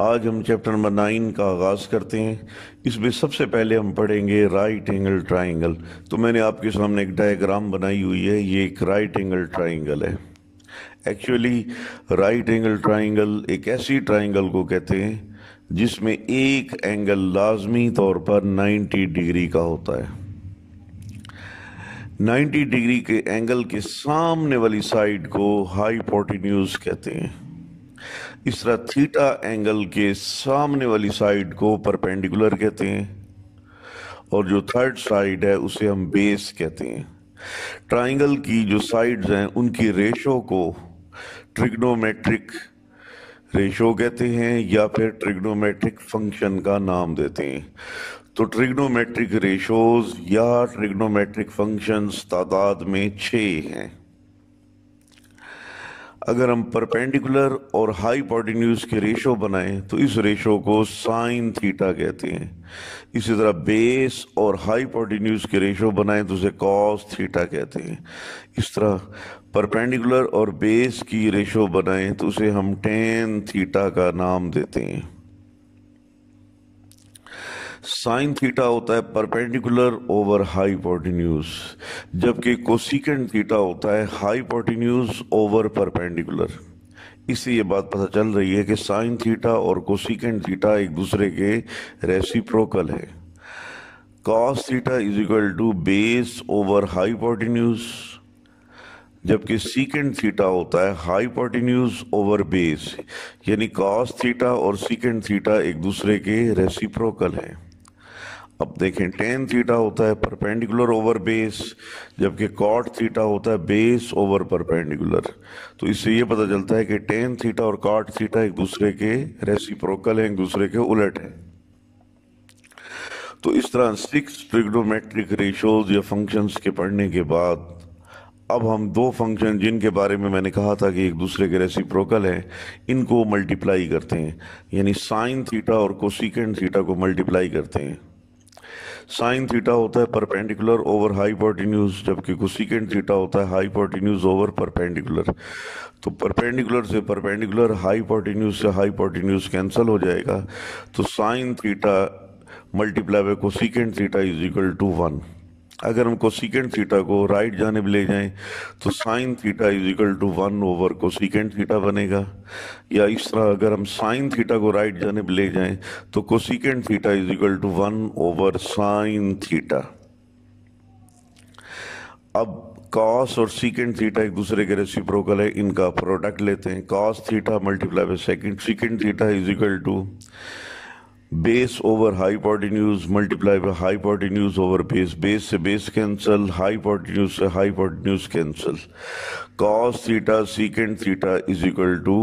आज हम chapter number nine का आगाज़ करते हैं इसमें सबसे पहले हम पढ़ेंगे राइट एंगल ट्राइंगल तो मैंने आपके सामने एक डायग्राम बनाई हुई है ये एक राइट एंगल ट्राइंगल है एक्चुअली राइट एंगल ट्राइंगल एक ऐसी ट्राइंगल को कहते हैं जिसमें एक एंगल लाजमी तौर पर 90 डिग्री का होता है 90 डिग्री के एंगल के सामने वाली साइड को हाई पोटिन्यूज कहते हैं इस तरह थीटा एंगल के सामने वाली साइड को परपेंडिकुलर कहते हैं और जो थर्ड साइड है उसे हम बेस कहते हैं ट्राइंगल की जो साइड्स हैं उनकी रेशो को ट्रिग्नोमेट्रिक रेशो कहते हैं या फिर ट्रिग्नोमेट्रिक फंक्शन का नाम देते हैं तो ट्रिग्नोमेट्रिक रेशोज या ट्रिग्नोमेट्रिक फंक्शंस तादाद में छः हैं अगर हम परपेंडिकुलर और हाई पॉटिन्यूज के रेशो बनाएं तो इस रेशो को साइन थीटा कहते हैं इसी तरह बेस और हाई पॉटिन्यूज के रेशो बनाएं तो उसे कॉस थीटा कहते हैं इस तरह परपेंडिकुलर और बेस की रेशो बनाएं तो उसे हम टेन थीटा का नाम देते हैं साइन थीटा होता है परपेंडिकुलर ओवर हाई पॉटिन्यूज जबकि कोसिकेंड थीटा होता है हाई पॉटिन्यूज ओवर परपेंडिकुलर इससे ये बात पता चल रही है कि साइन थीटा और कोसिकेंड थीटा एक दूसरे के रेसिप्रोकल है cos theta is equal to base over hypotenuse जबकि सीकेंड थीटा होता है हाई पॉटिन्यूज ओवर बेस यानी कॉस थीटा और सीकेंड थीटा एक दूसरे के रेसिप्रोकल हैं अब देखें टेन थीटा होता है परपेंडिकुलर ओवर बेस जबकि कॉट थीटा होता है बेस ओवर परपेंडिकुलर तो इससे ये पता चलता है कि टेन थीटा और कॉट थीटा एक दूसरे के रेसिप्रोकल हैं एक दूसरे के उलट हैं तो इस तरह सिक्स ट्रिग्नोमेट्रिक रेशोज या फंक्शंस के पढ़ने के बाद अब हम दो फंक्शन जिनके बारे में मैंने कहा था कि एक दूसरे के रेसिप्रोकल हैं इनको मल्टीप्लाई करते हैं यानी साइन थीटा और कोसिकेंड थीटा को मल्टीप्लाई करते हैं साइन थीटा होता है परपेंडिकुलर ओवर हाईपोटिन्यूज जबकि कोसिकेंट थीटा होता है हाईपोटिन्यूज ओवर परपेंडिकुलर तो परपेंडिकुलर से परपेंडिकुलर हाईपोटिन्यूज से हाईपोटिन्यूज कैंसिल हो जाएगा तो sine theta multiply by cosecant theta is equal to one अगर हम कोसिकेंट थीटा को राइट जानब ले जाएं तो sine theta is equal to one over cosecant theta बनेगा या इस तरह अगर हम साइन थीटा को राइट जानब ले जाएं तो cosecant theta is equal to one over sine theta अब कॉस और सीकेंड थीटा एक दूसरे के रेसिप्रोकल है इनका प्रोडक्ट लेते हैं cos theta multiply by second secant theta equal to base over high hypotenuse multiply high hypotenuse over base base से बेस कैंसल हाई हाईपोटिन्यूज से high hypotenuse cancel cos theta secant theta is equal to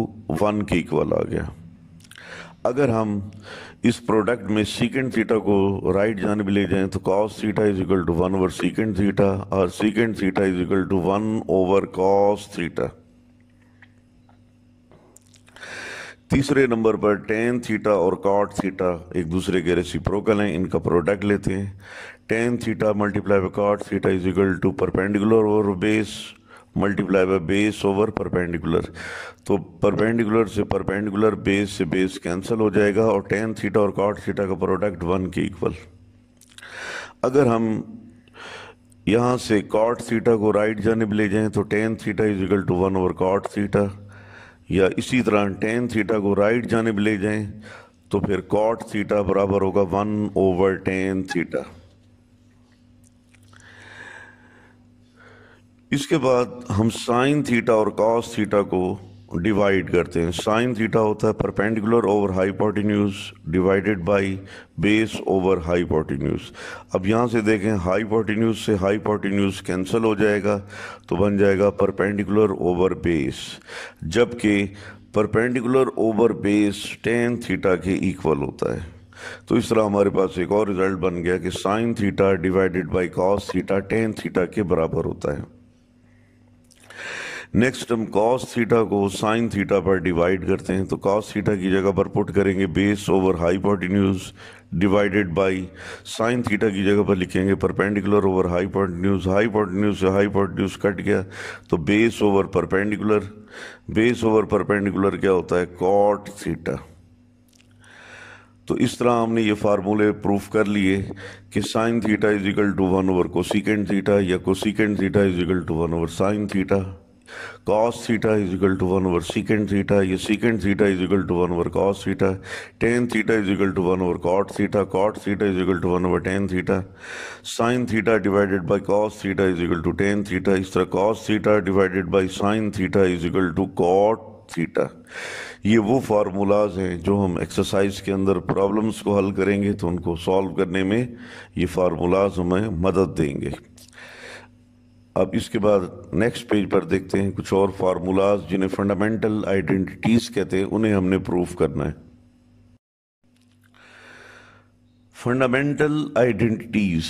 one के equal आ गया अगर हम इस product में सीकेंड theta को राइट जानब ले जाएं तो cos theta is equal to one over secant theta और secant theta is equal to one over cos theta तीसरे नंबर पर टेन थीटा और कॉट थीटा एक दूसरे के रेसिप्रोकल हैं इनका प्रोडक्ट लेते हैं tan theta multiply by cot theta is equal to perpendicular और base multiply by base over perpendicular तो परपेंडिकुलर से परपेंडिकुलर बेस से बेस कैंसिल हो जाएगा और टेन थीटा और कॉट थीटा का प्रोडक्ट वन के इक्वल अगर हम यहाँ से कॉट थीटा को राइट जानब ले जाएँ तो tan theta is equal to one over cot theta या इसी तरह टेन थीटा को राइट जानब ले जाएं तो फिर कॉट थीटा बराबर होगा वन ओवर टेन थीटा इसके बाद हम साइन थीटा और कॉस थीटा को डिवाइड करते हैं साइन थीटा होता है perpendicular over hypotenuse divided by base over hypotenuse अब यहाँ से देखें हाइपोटिन्यूज से हाइपोटिन्यूज कैंसिल हो जाएगा तो बन जाएगा परपेंडिकुलर ओवर बेस जबकि perpendicular over base tan theta के इक्वल होता है तो इस तरह हमारे पास एक और रिजल्ट बन गया कि sine theta divided by cos theta tan theta के बराबर होता है नेक्स्ट हम कॉस थीटा को साइन थीटा पर डिवाइड करते हैं तो कॉस थीटा की जगह पर पुट करेंगे base over hypotenuse divided by sine theta की जगह पर लिखेंगे परपेंडिकुलर ओवर हाईपोटिन्यूज हाईपोटिन्यूज से हाईपोटिन्यूज कट गया तो base over perpendicular base over perpendicular क्या होता है कॉट थीटा तो इस तरह हमने ये फार्मूले प्रूफ कर लिए कि sine theta is equal to one over cosecant theta या cosecant theta is equal to one over sine theta cos theta is equal to 1 over secant theta ये secant theta is equal to 1 over cos theta tan theta is equal to 1 over cot theta cot theta is equal to 1 over tan theta sin theta divided by cos theta is equal to tan theta इस तरह cos theta divided by sin theta is equal to cot theta ये वो formulas हैं जो हम exercise के अंदर problems को हल करेंगे तो उनको सॉल्व करने में ये फार्मूलाज हमें मदद देंगे अब इसके बाद नेक्स्ट पेज पर देखते हैं कुछ और फार्मूलाज जिन्हें फंडामेंटल आइडेंटिटीज़ कहते हैं उन्हें हमने प्रूव करना है fundamental identities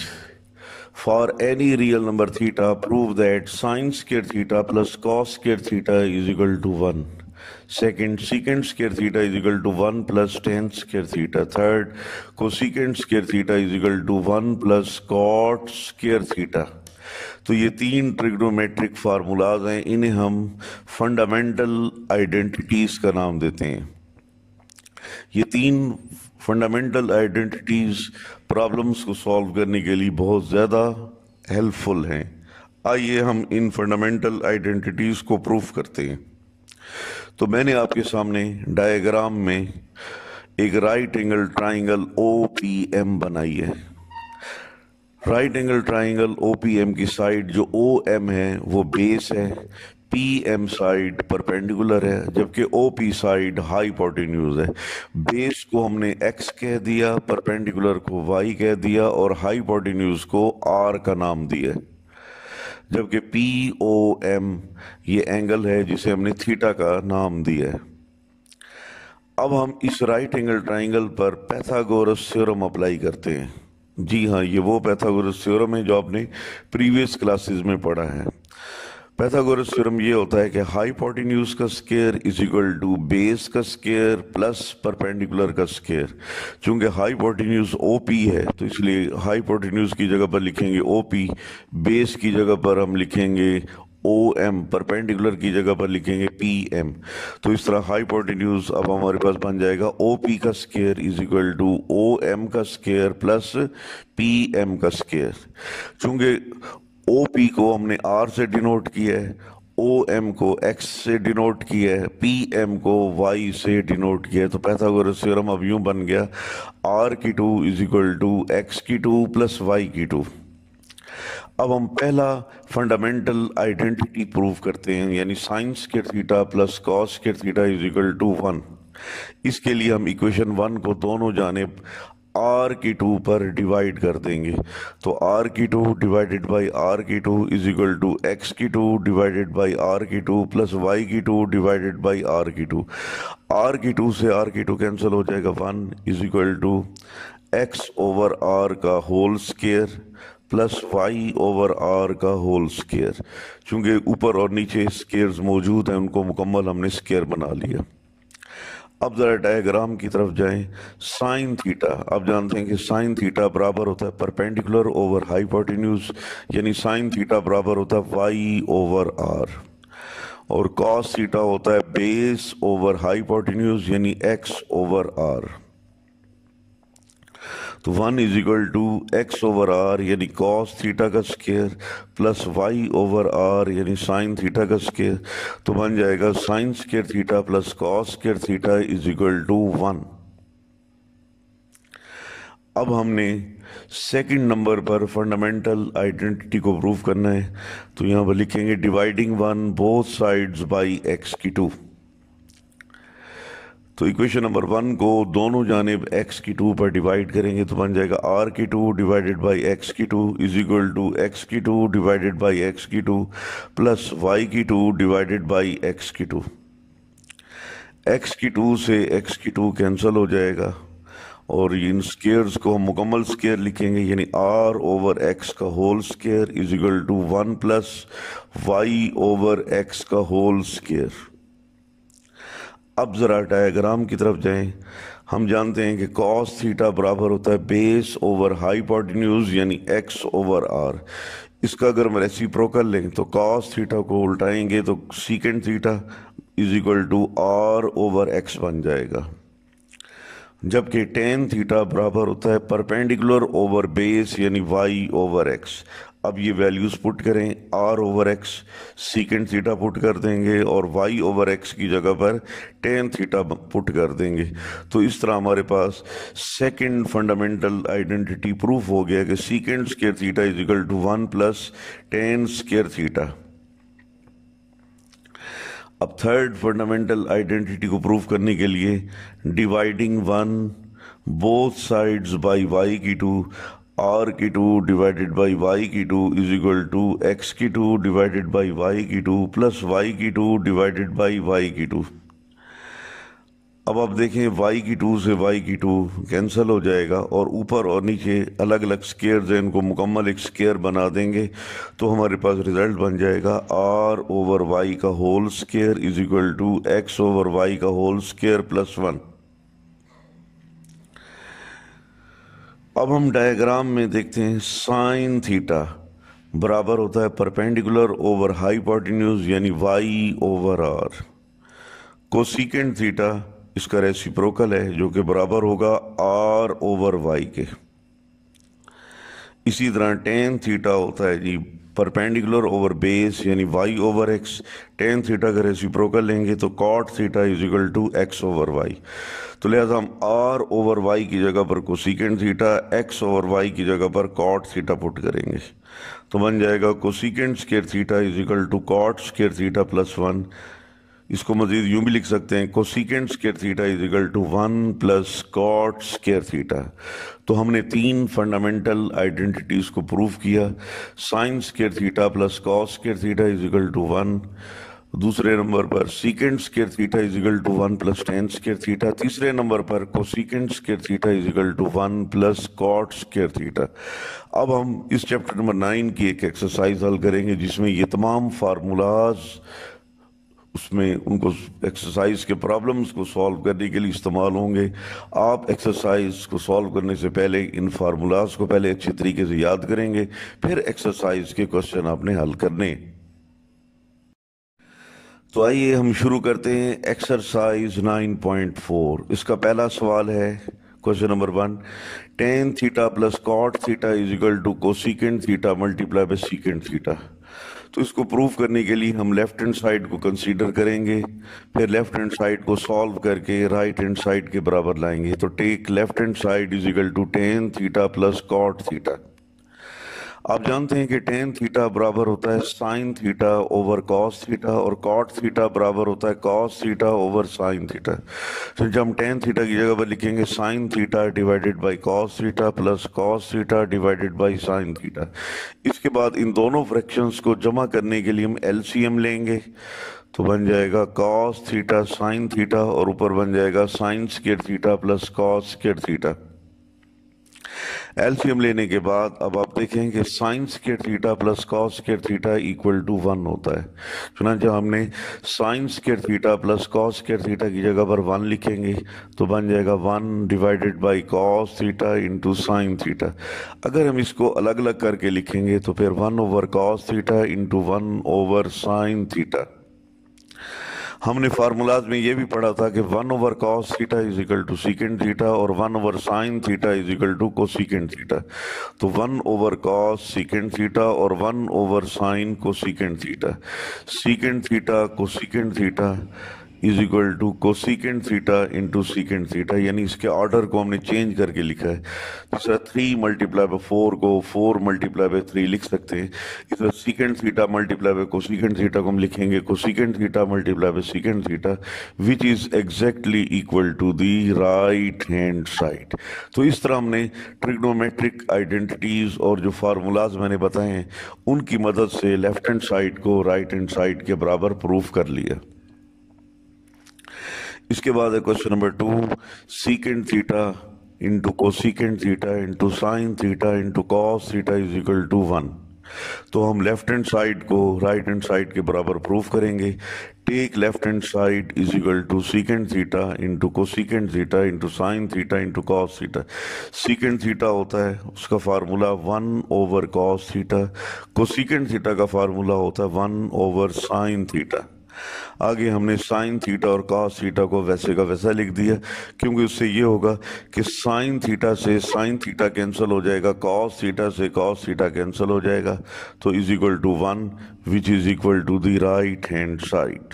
for any real number theta prove that sine care theta plus cos care theta is equal to one second secant square theta is equal to one plus tan square theta third को cosecant square theta is equal to one plus cot square theta तो ये तीन trigonometric formulas हैं इन्हें हम fundamental identities का नाम देते हैं ये तीन फंडामेंटल आइडेंटिटीज़ प्रॉब्लम्स को सॉल्व करने के लिए बहुत ज़्यादा हेल्पफुल हैं आइए हम इन फंडामेंटल आइडेंटिटीज़ को प्रूफ करते हैं तो मैंने आपके सामने डायग्राम में एक right angle triangle O P M बनाई है right angle triangle O P M की साइड जो ओ एम है वो बेस है पी एम साइड परपेंडिकुलर है जबकि O P side hypotenuse है बेस को हमने एक्स कह दिया परपेंडिकुलर को वाई कह दिया और हाई पोटिन्यूज को आर का नाम दिया जबकि पी ओ एम ये एंगल है जिसे हमने थीटा का नाम दिया है अब हम इस राइट एंगल ट्राइंगल पर पैथागोरस थ्योरम अप्लाई करते हैं जी हाँ ये वो पैथागोरस थ्योरम है जो आपने प्रीवियस क्लासेस में पढ़ा है पैथागोरस थ्योरम ये होता है कि हाई हाइपोटेन्यूज का square is equal to base का स्केयर प्लस परपेंडिकुलर का स्केयर चूंकि ओ पी है तो इसलिए हाई हाइपोटेन्यूज की जगह पर लिखेंगे ओ पी बेस की जगह पर हम लिखेंगे ओ एम परपेंडिकुलर की जगह पर लिखेंगे पी एम तो इस तरह हाइपोटेन्यूज अब हमारे पास बन जाएगा ओ पी का square is equal to O M का स्केयर प्लस पी एम का स्केयर चूंकि ओ पी को हमने आर से डिनोट किया है ओ एम को एक्स से डिनोट किया है पी एम को वाई से डिनोट किया है तो पैथागोरस थ्योरम अब यूं बन गया आर की two is equal to x की टू प्लस वाई की टू अब हम पहला फंडामेंटल आइडेंटिटी प्रूव करते हैं यानी साइंस के थीटा प्लस कॉस के theta is equal to one इसके लिए हम इक्वेशन वन को दोनों जाने आर की टू पर डिवाइड कर देंगे तो आर की टू डिवाइडेड बाई आर की two is equal to x की टू डिवाइडेड बाई आर की टू प्लस वाई की टू डिवाइडेड बाई आर की टू आर की टू से आर की टू कैंसिल हो जाएगा one is equal to x over R का whole square plus five over R का होल स्केयर चूँकि ऊपर और नीचे स्केयर्स मौजूद हैं उनको मुकम्मल हमने स्केयर बना लिया अब ज़रा डायग्राम की तरफ जाएं साइन थीटा आप जानते हैं कि साइन थीटा बराबर होता है परपेंडिकुलर ओवर हाइपोटिन्यूज यानी साइन थीटा बराबर होता है वाई ओवर आर और कॉस थीटा होता है बेस ओवर हाइपोटिन्यूज यानी एक्स ओवर आर तो one is equal to x over R यानी कॉस थीटा का square plus Y over R यानी साइन थीटा का स्केयर तो बन जाएगा sine square theta plus cos square theta is equal to one अब हमने सेकंड नंबर पर फंडामेंटल आइडेंटिटी को प्रूव करना है तो यहाँ पर लिखेंगे dividing one both sides by x की टू तो इक्वेशन नंबर वन को दोनों जानेब एक्स की टू पर डिवाइड करेंगे तो बन जाएगा आर की टू डिवाइडेड बाई एक्स की two is equal to x की टू डिवाइडेड बाई एक्स की टू प्लस वाई की टू डिवाइडेड बाई एक्स की टू एक्स की टू से एक्स की टू कैंसल हो जाएगा और इन स्केयर्स को हम मुकम्मल स्केयर लिखेंगे यानी आर ओवर एक्स का whole square is equal to one plus Y over x का होल स्केयर अब ज़रा डायग्राम की तरफ जाएं हम जानते हैं कि कॉस थीटा बराबर होता है बेस ओवर हाइपोटेन्यूज यानी एक्स ओवर आर इसका अगर हम रेसी रेसिप्रोकल लें तो कॉस थीटा को उल्टाएंगे तो secant theta is equal to r over x बन जाएगा जबकि टेन थीटा बराबर होता है परपेंडिकुलर ओवर बेस यानी वाई ओवर एक्स अब ये वैल्यूज़ पुट करें r over x secant theta put कर देंगे और वाई ओवर एक्स की जगह पर टेन थीटा पुट कर देंगे तो इस तरह हमारे पास सेकेंड फंडामेंटल आइडेंटिटी प्रूफ हो गया कि secant square theta is equal to one plus tan square theta अब थर्ड फंडामेंटल आइडेंटिटी को प्रूफ करने के लिए dividing one both sides by y की टू आर की टू डिवाइडेड बाई वाई की two is equal to x की two divided by y की टू प्लस वाई की टू डिवाइडेड बाई वाई की टू अब आप देखें वाई की टू से वाई की टू कैंसिल हो जाएगा और ऊपर और नीचे अलग अलग स्केयर हैं इनको मुकम्मल एक स्केयर बना देंगे तो हमारे पास रिज़ल्ट बन जाएगा आर ओवर वाई का whole square is equal to x over y का होल स्केयर प्लस वन अब हम डायग्राम में देखते हैं साइन थीटा बराबर होता है परपेंडिकुलर ओवर हाई पॉटिन्यूज यानी y over r cosecant theta इसका रेसिप्रोकल है जो कि बराबर होगा आर ओवर वाई के इसी तरह टेन थीटा होता है जी परपेंडिकुलर ओवर बेस यानी y over x tan theta का रेसिप्रोकल लेंगे तो cot theta is equal to x over y तो लिहाजा हम आर ओवर वाई की जगह पर cosecant theta x over y की जगह पर कॉट थीटा पुट करेंगे तो बन जाएगा cosecant square theta is equal to cot square theta plus one इसको मजीद यूं भी लिख सकते हैं cosecant square theta is equal to one plus cot square theta तो हमने तीन फंडामेंटल आइडेंटिटीज को प्रूव किया sine square theta plus cos square theta is equal to one दूसरे नंबर पर secant square theta is equal to one plus tan square theta तीसरे number पर cosecant square theta is equal to one plus cot square theta अब हम इस chapter number nine की एक exercise हल करेंगे जिसमें ये तमाम फार्मूलाज उसमें उनको एक्सरसाइज के प्रॉब्लम्स को सॉल्व करने के लिए इस्तेमाल होंगे आप एक्सरसाइज को सॉल्व करने से पहले इन फार्मूलाज को पहले अच्छे तरीके से याद करेंगे फिर एक्सरसाइज के क्वेश्चन आपने हल करने तो आइए हम शुरू करते हैं एक्सरसाइज 9.4 इसका पहला सवाल है question number one tan theta plus cot theta is equal to cosecant theta multiply by secant theta तो इसको प्रूव करने के लिए हम लेफ़्ट हैंड साइड को कंसीडर करेंगे फिर लेफ़्ट हैंड साइड को सॉल्व करके राइट हैंड साइड के बराबर लाएंगे तो take left hand side equal to tan theta plus cot theta आप जानते हैं कि टेन थीटा बराबर होता है sine theta over cos theta और कॉट थीटा बराबर होता है cos theta over sine theta तो जब हम टेन थीटा की जगह पर लिखेंगे sine theta divided by cos theta plus cos theta divided by sine theta इसके बाद इन दोनों फ्रैक्शंस को जमा करने के लिए हम एल लेंगे तो बन जाएगा कॉस थीटा साइन थीटा और ऊपर बन जाएगा sine square theta plus cos square theta LCM लेने के बाद अब आप देखें कि साइंस के थीटा प्लस कॉस के थीटा इक्वल टू वन होता है चुना जब हमने साइंस के थीटा प्लस कॉस के थीटा की जगह पर वन लिखेंगे तो बन जाएगा one divided by cos theta into sine theta अगर हम इसको अलग अलग करके लिखेंगे तो फिर one over cos theta into one over sine theta हमने फार्मूलाज में ये भी पढ़ा था कि one over cos theta is equal to secant theta और one over sine theta is equal to cosecant theta तो one over cos secant theta और one over sine cosecant theta secant theta cosecant theta is equal to को cosecant theta into secant theta यानी इसके order को हमने change करके लिखा है तो sir three multiply by four को फोर मल्टीप्लाई बाय थ्री लिख सकते हैं इस तरह सीकेंट सीटा मल्टीप्लाई को सीकेंड सीटा को हम लिखेंगे को सीकेंड सीटा multiply by secant theta which is exactly equal to the right hand side तो इस तरह हमने ट्रिग्नोमेट्रिक आइडेंटिटीज और जो फार्मूलाज मैंने बताए हैं उनकी मदद से लेफ्ट हैंड साइड को राइट हैंड साइड के बराबर प्रूफ कर लिया इसके बाद है question number two secant theta into secant theta into sine theta into cos theta is equal to one तो हम लेफ्ट हैंड साइड को राइट हैंड साइड के बराबर प्रूफ करेंगे take left hand side is equal to secant theta into cosecant theta into sine theta into cos theta secant theta होता है उसका formula one over cos theta secant theta का formula होता है one over sine theta आगे हमने sine theta और cos theta को वैसे का वैसा लिख दिया क्योंकि उससे ये होगा कि साइन थीटा से साइन थीटा कैंसिल हो जाएगा कॉस थीटा से कॉस थीटा कैंसिल हो जाएगा तो is equal to one which is equal to the right hand side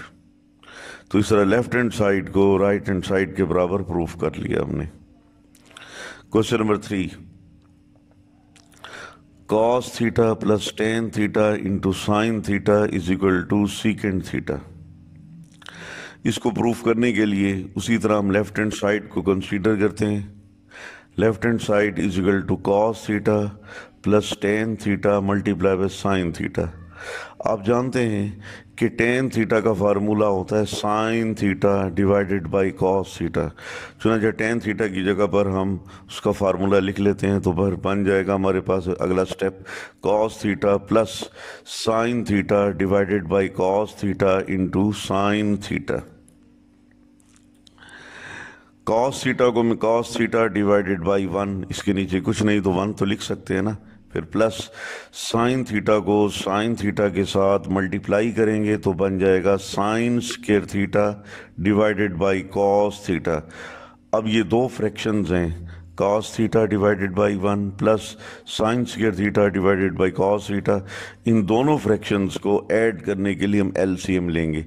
तो इस तरह लेफ्ट हैंड साइड को राइट हैंड साइड के बराबर प्रूफ कर लिया हमने question number three cos theta plus tan theta into sin theta is equal to secant theta. इसको प्रूफ करने के लिए उसी तरह हम लेफ्ट हैंड साइड को कंसीडर करते हैं left hand side is equal to cos theta plus tan theta multiply by sine theta आप जानते हैं कि टेन थीटा का फार्मूला होता है sine theta divided by cos theta चुनाचे टेन थीटा की जगह पर हम उसका फार्मूला लिख लेते हैं तो भर बन जाएगा हमारे पास अगला step cos theta plus sine theta divided by cos theta into sine theta cos theta को मैं cos theta divided by one इसके नीचे कुछ नहीं तो वन तो लिख सकते हैं ना फिर प्लस साइन थीटा को साइन थीटा के साथ मल्टीप्लाई करेंगे तो बन जाएगा sine square theta divided by cos theta अब ये दो फ्रैक्शंस हैं cos theta divided by one plus sine square theta divided by cos theta इन दोनों फ्रैक्शंस को ऐड करने के लिए हम एलसीएम लेंगे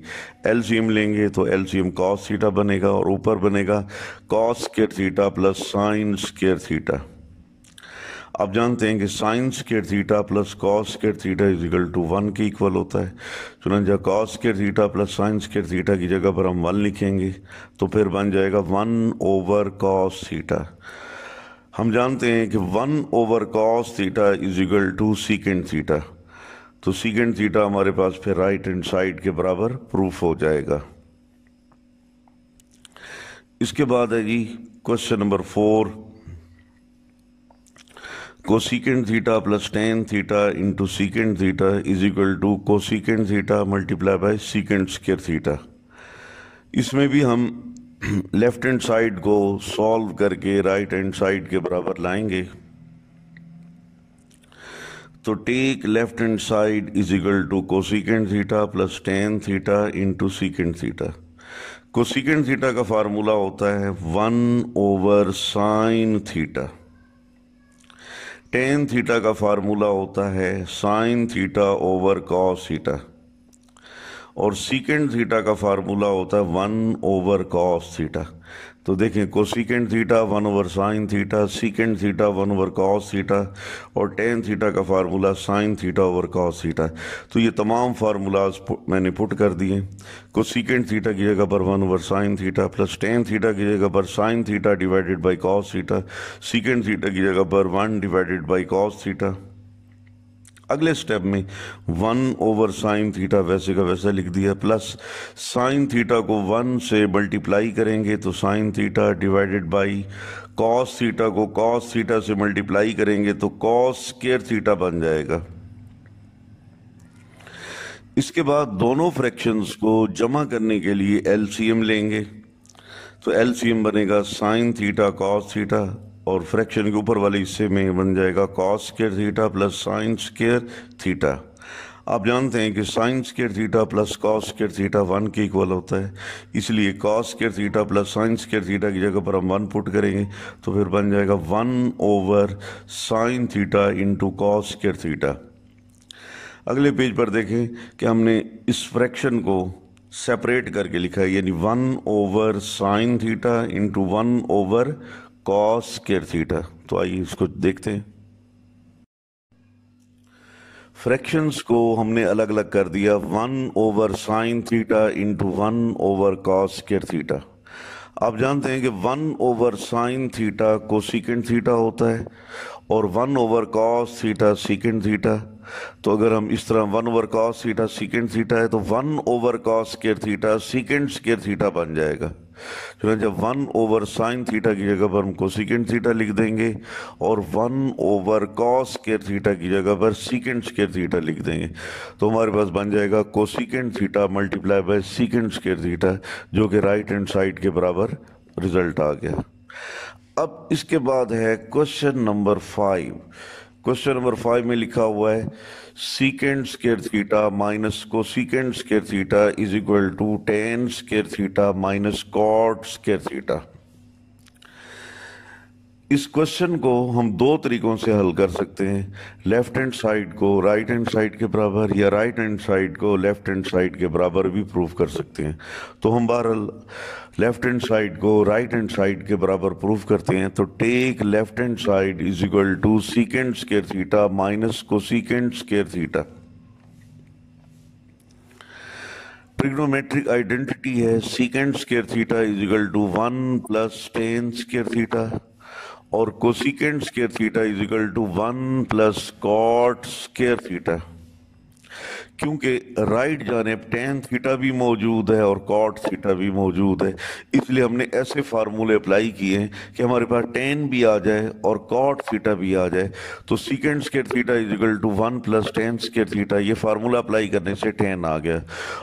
एलसीएम लेंगे तो एलसीएम कॉस थीटा बनेगा और ऊपर बनेगा cos square theta plus sine square theta आप जानते हैं कि साइंस के थीटा प्लस कॉस के थीटा इक्वल टू वन के इक्वल होता है चुनंजा कॉस के थीटा प्लस साइंस के थीटा की जगह पर हम वन लिखेंगे तो फिर बन जाएगा वन ओवर कॉस थीटा हम जानते हैं कि one over cos theta is equal to secant theta तो सीकेंड थीटा हमारे पास फिर राइट हैंड साइड के बराबर प्रूफ हो जाएगा इसके बाद है जी question number four cosecant theta plus tan theta into secant theta is equal to cosecant theta multiply by secant square theta इसमें भी हम लेफ्ट हैंड साइड को सॉल्व करके राइट हैंड साइड के बराबर लाएंगे तो take left hand side is equal to cosecant theta plus tan theta into secant theta cosecant theta का फार्मूला होता है one over sine theta tan theta का फार्मूला होता है sine theta over cos theta और सीकेंड थीटा का formula होता है वन ओवर कॉस थीटा तो देखें cosecant theta one over sine theta secant theta one over cos theta और टेन थीटा का formula sine theta over cos theta तो ये तमाम फार्मूलाज मैंने पुट कर दिए कोसिकेंड थीटा की जगह पर one over sine theta plus tan theta की जगह पर sine theta divided by cos theta secant theta की जगह पर one divided by cos theta अगले स्टेप में वन ओवर साइन थीटा वैसे का वैसा लिख दिया प्लस साइन थीटा को वन से मल्टीप्लाई करेंगे तो sine theta divided by cos theta को कॉस थीटा से मल्टीप्लाई करेंगे तो कॉस स्केयर थीटा बन जाएगा इसके बाद दोनों फ्रैक्शंस को जमा करने के लिए एलसीएम लेंगे तो एलसीएम बनेगा साइन थीटा कॉस थीटा और फ्रैक्शन के ऊपर वाले हिस्से में बन जाएगा cos care theta plus sine square theta आप जानते हैं कि sine care theta plus cos care theta one के इक्वल होता है इसलिए cos care theta plus sine care theta की जगह पर हम वन पुट करेंगे तो फिर बन जाएगा one over sine theta into cos care theta अगले पेज पर देखें कि हमने इस फ्रैक्शन को सेपरेट करके लिखा है यानी one over sine theta into one over cos care theta तो आइए इसको देखते हैं फ्रैक्शंस को हमने अलग अलग कर दिया one over sine theta into one over cos care theta आप जानते हैं कि one over sine theta cosecant theta होता है और one over cos theta secant theta तो अगर हम इस तरह one over cos theta secant theta है तो one over cos care theta secant square theta बन जाएगा जो है जब वन ओवर साइन थीटा की जगह पर हम कोसिकेंट थीटा लिख देंगे और one over cos care theta की जगह पर सिकेंड स्केयर थीटा लिख देंगे तो हमारे पास बन जाएगा cosecant theta multiply by secant square theta जो कि राइट हैंड साइड के बराबर रिजल्ट आ गया अब इसके बाद है question number five question number five में लिखा हुआ है secant square theta minus cosecant square theta is equal to tan square theta minus cot square theta इस क्वेश्चन को हम दो तरीकों से हल कर सकते हैं लेफ्ट हैंड साइड को राइट हैंड साइड के बराबर या राइट हैंड साइड को लेफ्ट हैंड साइड के बराबर भी प्रूफ कर सकते हैं तो हम बहरहाल लेफ्ट हैंड साइड को राइट हैंड साइड के बराबर प्रूफ करते हैं तो take left hand side is equal to secant square theta minus cosecant square theta trigonometric identity है secant square theta is equal to one plus tan square theta और cosecant square theta is equal to one plus cot square theta क्योंकि राइट जाने tan theta भी मौजूद है और cot theta भी मौजूद है इसलिए हमने ऐसे फार्मूले अप्लाई किए हैं कि हमारे पास टेन भी आ जाए और कॉट थीटा भी आ जाए तो secant square theta is equal to one plus tan square theta ये फार्मूला अप्लाई करने से टेन आ गया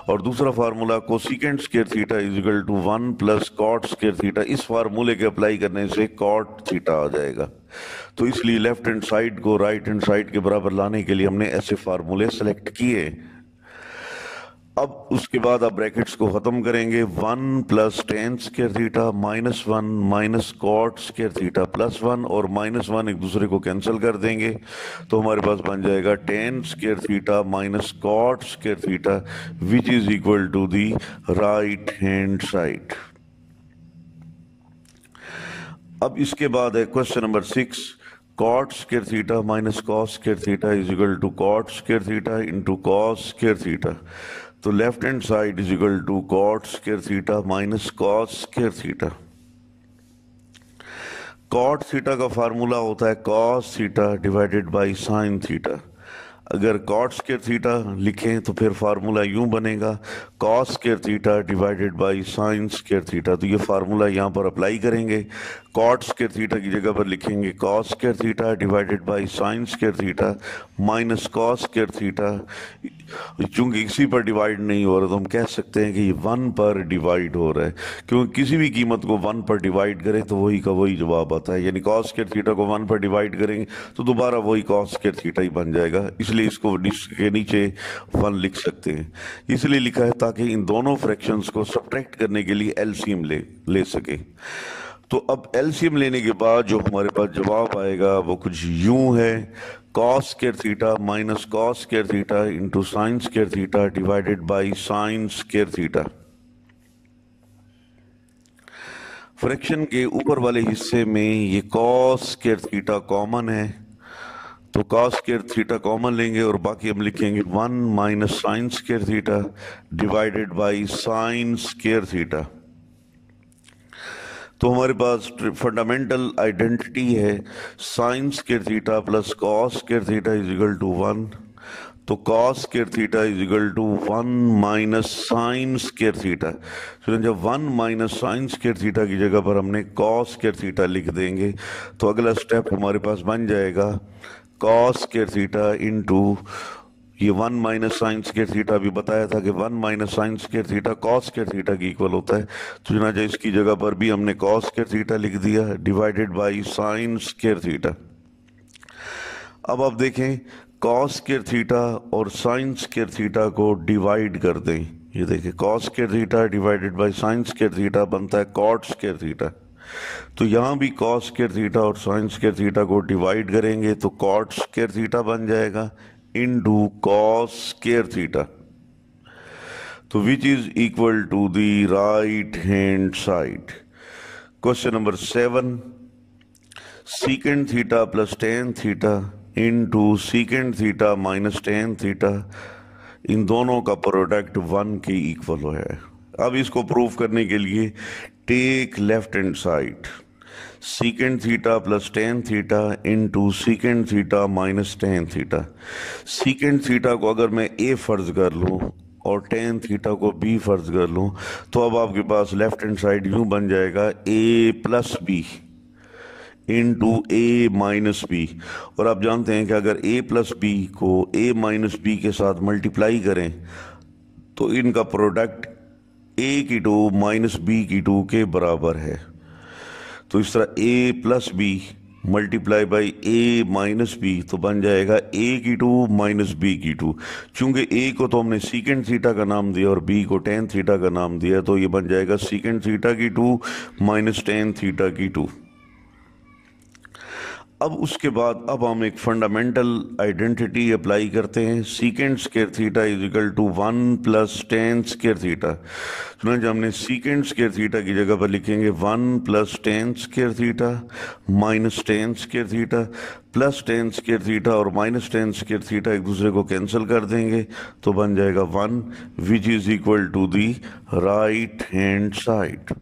और दूसरा formula cosecant square theta is equal to one plus cot square theta इस फार्मूले के अप्लाई करने से कॉट थीटा आ जाएगा तो इसलिए लेफ्ट हैंड साइड को राइट हैंड साइड के बराबर लाने के लिए हमने ऐसे फार्मूले सेलेक्ट किए अब उसके बाद आप ब्रैकेट्स को ख़त्म करेंगे one plus tan square theta minus one minus cot square theta plus one और माइनस वन एक दूसरे को कैंसिल कर देंगे तो हमारे पास बन जाएगा tan square theta minus cot square theta which is equal to the right hand side अब इसके बाद है question number six cot square theta minus cos square theta is equal to cot square theta into cos square theta तो left hand side is equal to cot square theta minus cos square theta cot theta का formula होता है cos theta divided by sign सीटा अगर cot square theta लिखें तो फिर formula यूं बनेगा cos square theta divided by sine square theta तो ये फार्मूला यहाँ पर अप्लाई करेंगे कॉट स्केयर थीटा की जगह पर लिखेंगे cos square theta divided by sine square theta minus cos square theta चूंकि इसी पर डिवाइड नहीं हो रहा तो हम कह सकते हैं कि ये वन पर डिवाइड हो रहा है क्योंकि किसी भी कीमत को वन पर डिवाइड करें तो वही का वही जवाब आता है यानी कॉस स्केयर थीटा को वन पर डिवाइड करेंगे तो दोबारा वही कॉस स्केयर थीटा ही बन जाएगा इसलिए इसलिए इसको डिस्क के नीचे वन लिख सकते हैं इसलिए लिखा है ताकि इन दोनों फ्रैक्शंस को सब्ट्रैक्ट करने के लिए एलसीएम ले ले सके तो अब एलसीएम लेने के बाद जो हमारे पास जवाब आएगा वो कुछ यूं है cos care theta minus cos care theta into sine care theta divided by sine care theta fraction के ऊपर वाले हिस्से में ये कॉस केयर थीटा कॉमन है तो कॉस केयर थीटा कॉमन लेंगे और बाकी हम लिखेंगे one minus sine care theta divided by sine care theta तो हमारे पास फंडामेंटल आइडेंटिटी है sine care theta plus cos care theta is equal to one तो cos care theta is equal to one minus sine care theta सुन जब one minus sine care theta की जगह पर हमने कॉस केयर थीटा लिख देंगे तो अगला स्टेप हमारे पास बन जाएगा कॉस के थीटा इंटू ये वन माइनस साइंस के थीटा भी बताया था कि वन माइनस साइंस के थीटा कॉस के थीटा की इक्वल होता है तो जना जो इसकी जगह पर भी हमने कॉस के थीटा लिख दिया डिवाइडेड बाई साइंस के थीटा अब आप देखें कॉस के थीटा और साइंस के थीटा को डिवाइड कर दें ये देखिए कॉस के थीटा डिवाइडेड बाई साइंस के थीटा बनता है कॉट्स के थीटा तो यहाँ भी कॉस केयर थीटा और साइंस केयर थीटा को डिवाइड करेंगे तो कॉट के थीटा बन जाएगा into cos care theta तो which is equal to the right hand side question number seven secant theta plus tan theta into secant theta minus tan theta इन दोनों का product one के equal है अब इसको prove करने के लिए take left hand side secant theta plus tan theta into secant theta minus tan theta secant theta को अगर मैं a फर्ज कर लूँ और टेन थीटा को बी फर्ज कर लूँ तो अब आपके पास लेफ्ट हैंड साइड यूँ बन जाएगा A plus B into A minus B और आप जानते हैं कि अगर ए प्लस बी को ए माइनस बी के साथ मल्टीप्लाई करें तो इनका प्रोडक्ट ए की टू माइनस बी की टू के बराबर है तो इस तरह A plus B multiply by A minus B तो बन जाएगा ए की टू माइनस बी की टू चूंकि ए को तो हमने सीकेंड थीटा का नाम दिया और बी को टेन थीटा का नाम दिया तो ये बन जाएगा सीकेंड थीटा की टू माइनस टेन थीटा की टू अब उसके बाद अब हम एक फंडामेंटल आइडेंटिटी अप्लाई करते हैं secant square theta is equal to one plus tan square theta सुना जो हमने सीकेंड स्केयर थीटा की जगह पर लिखेंगे one plus tan square theta minus tan square theta plus tan square theta और माइनस टेन स्केयर थीटा एक दूसरे को कैंसिल कर देंगे तो बन जाएगा one which is equal to the right hand side